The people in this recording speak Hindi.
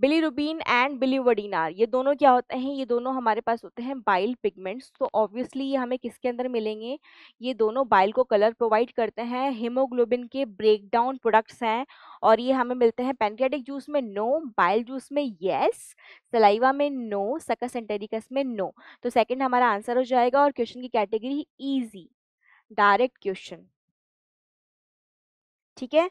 बिलीरुबिन एंड बिलीवडिनार ये दोनों क्या होते हैं ये दोनों हमारे पास होते हैं बाइल पिगमेंट्स तो ऑब्वियसली ये हमें किसके अंदर मिलेंगे ये दोनों बाइल को कलर प्रोवाइड करते हैं हीमोग्लोबिन के ब्रेकडाउन प्रोडक्ट्स हैं और ये हमें मिलते हैं पेनकेटिक जूस में नो बाइल जूस में येस सलाइवा में नो सकस एंटेरिकस में नो तो सेकेंड हमारा आंसर हो जाएगा और क्वेश्चन की कैटेगरी ईजी डायरेक्ट क्वेश्चन ठीक है